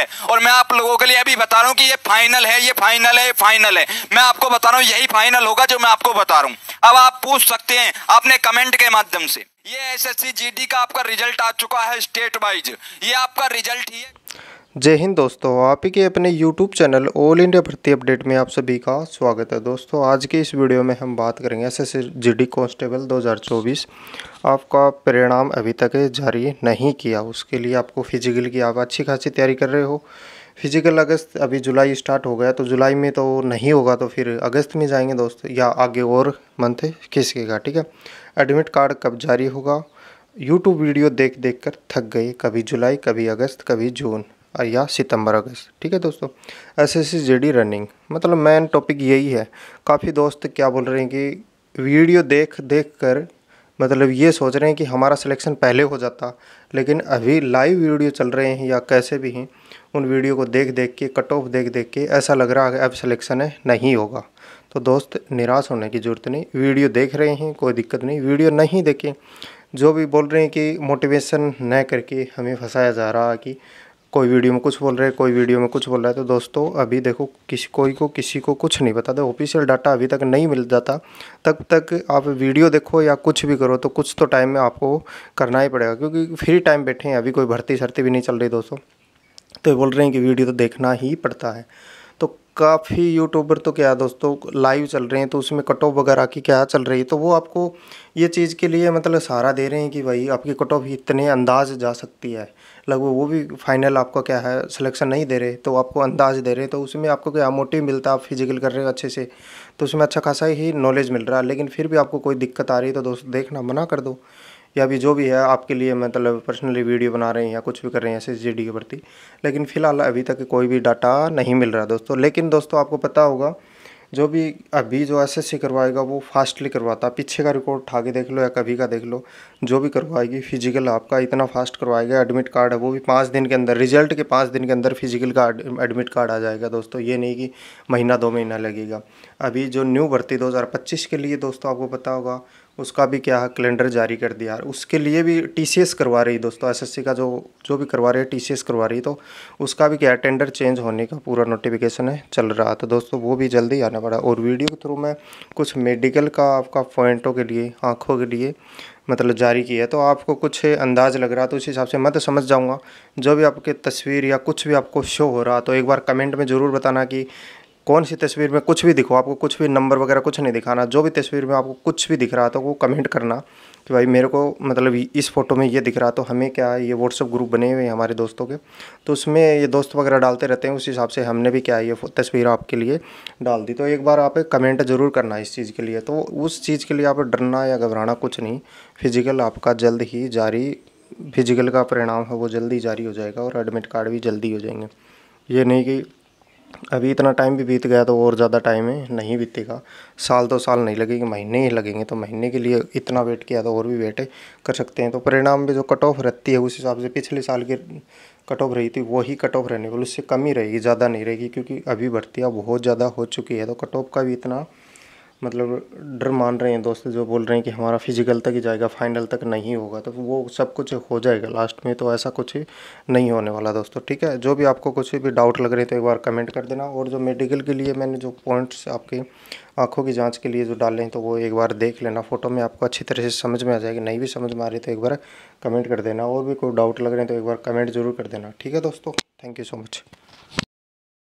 है और मैं आप लोगों के लिए अभी बता रहा हूँ कि ये फाइनल है ये फाइनल है ये फाइनल है मैं आपको बता रहा हूँ यही फाइनल होगा जो मैं आपको बता रहा हूँ अब आप पूछ सकते हैं अपने कमेंट के माध्यम से ये एस एस का आपका रिजल्ट आ चुका है स्टेट वाइज ये आपका रिजल्ट ही है जय हिंद दोस्तों आप ही के अपने YouTube चैनल ऑल इंडिया भर्ती अपडेट में आप सभी का स्वागत है दोस्तों आज के इस वीडियो में हम बात करेंगे S S G D constable 2024 आपका परिणाम अभी तक जारी नहीं किया उसके लिए आपको फिजिकल की आप अच्छी खासी तैयारी कर रहे हो फिजिकल अगस्त अभी जुलाई स्टार्ट हो गया तो जुलाई में तो नहीं होगा तो फिर अगस्त में जाएंगे दोस्तों या आगे और मंथ खिसकेगा ठीक है एडमिट कार्ड कब जारी होगा यूट्यूब वीडियो देख देख कर थक गए कभी जुलाई कभी अगस्त कभी जून या सितंबर अगस्त ठीक है दोस्तों एस एस सी रनिंग मतलब मेन टॉपिक यही है काफ़ी दोस्त क्या बोल रहे हैं कि वीडियो देख देख कर मतलब ये सोच रहे हैं कि हमारा सिलेक्शन पहले हो जाता लेकिन अभी लाइव वीडियो चल रहे हैं या कैसे भी हैं उन वीडियो को देख देख के कट ऑफ देख देख के ऐसा लग रहा है अब सिलेक्शन है नहीं होगा तो दोस्त निराश होने की ज़रूरत नहीं वीडियो देख रहे हैं कोई दिक्कत नहीं वीडियो नहीं देखें जो भी बोल रहे हैं कि मोटिवेशन न करके हमें फंसाया जा रहा है कि कोई वीडियो में कुछ बोल रहा है कोई वीडियो में कुछ बोल रहा है तो दोस्तों अभी देखो किसी कोई को किसी को कुछ नहीं बताता ऑफिशियल डाटा अभी तक नहीं मिल जाता तब तक आप वीडियो देखो या कुछ भी करो तो कुछ तो टाइम में आपको करना ही पड़ेगा क्योंकि फ्री टाइम बैठे हैं अभी कोई भर्ती शर्ती भी नहीं चल रही दोस्तों तो बोल रहे हैं कि वीडियो तो देखना ही पड़ता है काफ़ी यूट्यूबर तो क्या दोस्तों लाइव चल रहे हैं तो उसमें कट ऑफ वगैरह की क्या चल रही है तो वो आपको ये चीज़ के लिए मतलब सहारा दे रहे हैं कि भाई आपकी कट ऑफ इतने अंदाज जा सकती है लगभग वो भी फाइनल आपका क्या है सिलेक्शन नहीं दे रहे तो आपको अंदाज दे रहे तो उसमें आपको क्या मोटिव मिलता है आप फिजिकल कर रहे हो अच्छे से तो उसमें अच्छा खासा ही नॉलेज मिल रहा है लेकिन फिर भी आपको कोई दिक्कत आ रही है तो दोस्तों देखना मना कर दो या भी जो भी है आपके लिए मतलब पर्सनली वीडियो बना रहे हैं या कुछ भी कर रहे हैं एस एस के प्रति लेकिन फ़िलहाल अभी तक कोई भी डाटा नहीं मिल रहा दोस्तों लेकिन दोस्तों आपको पता होगा जो भी अभी जो एस एस करवाएगा वो फास्टली करवाता पीछे का रिकॉर्ड उठा के देख लो या कभी का देख लो जो भी करवाएगी फिजिकल आपका इतना फास्ट करवाएगा एडमिट कार्ड है वो भी पाँच दिन के अंदर रिजल्ट के पाँच दिन के अंदर फिजिकल का एडमिट कार्ड आ जाएगा दोस्तों ये नहीं कि महीना दो महीना लगेगा अभी जो न्यू भर्ती दो के लिए दोस्तों आपको पता होगा उसका भी क्या कैलेंडर जारी कर दिया उसके लिए भी टीसीएस करवा रही दोस्तों एसएससी का जो जो भी करवा रही है टी करवा रही तो उसका भी क्या टेंडर चेंज होने का पूरा नोटिफिकेशन है चल रहा तो दोस्तों वो भी जल्दी आना पड़ा और वीडियो के थ्रू मैं कुछ मेडिकल का आपका पॉइंटों के लिए आँखों के लिए मतलब जारी किया है तो आपको कुछ अंदाज लग रहा तो उस हिसाब से मैं तो समझ जाऊँगा जो भी आपके तस्वीर या कुछ भी आपको शो हो रहा तो एक बार कमेंट में ज़रूर बताना कि कौन सी तस्वीर में कुछ भी दिखो आपको कुछ भी नंबर वगैरह कुछ नहीं दिखाना जो भी तस्वीर में आपको कुछ भी दिख रहा था तो वो कमेंट करना कि भाई मेरे को मतलब इस फोटो में ये दिख रहा तो हमें क्या है ये व्हाट्सअप ग्रुप बने हुए हैं हमारे दोस्तों के तो उसमें ये दोस्त वगैरह डालते रहते हैं उस हिसाब से हमने भी क्या है ये तस्वीर आपके लिए डाल दी तो एक बार आप कमेंट ज़रूर करना इस चीज़ के लिए तो उस चीज़ के लिए आप डरना या घबराना कुछ नहीं फिजिकल आपका जल्द ही जारी फिजिकल का परिणाम है वो जल्दी जारी हो जाएगा और एडमिट कार्ड भी जल्दी हो जाएंगे ये नहीं कि अभी इतना टाइम भी बीत गया तो और ज़्यादा टाइम है नहीं बीतेगा साल दो साल नहीं लगेगी महीने ही लगेंगे तो महीने के लिए इतना वेट किया तो और भी वेट कर सकते हैं तो परिणाम में जो कट ऑफ रहती है उस हिसाब से पिछले साल की कट ऑफ रही थी वही कट ऑफ रहने वाली उससे कम ही रहेगी ज़्यादा नहीं रहेगी क्योंकि अभी भर्तियाँ बहुत ज़्यादा हो चुकी है तो कट ऑफ का भी इतना मतलब डर मान रहे हैं दोस्त जो बोल रहे हैं कि हमारा फिजिकल तक ही जाएगा फाइनल तक नहीं होगा तो वो सब कुछ हो जाएगा लास्ट में तो ऐसा कुछ नहीं होने वाला दोस्तों ठीक है जो भी आपको कुछ भी डाउट लग रहे तो एक बार कमेंट कर देना और जो मेडिकल के लिए मैंने जो पॉइंट्स आपके आँखों की जाँच के लिए जो डाले हैं तो वो एक बार देख लेना फ़ोटो में आपको अच्छी तरह से समझ में आ जाएगी नहीं भी समझ में आ रही तो एक बार कमेंट कर देना और भी कोई डाउट लग रहे हैं तो एक बार कमेंट जरूर कर देना ठीक है दोस्तों थैंक यू सो मच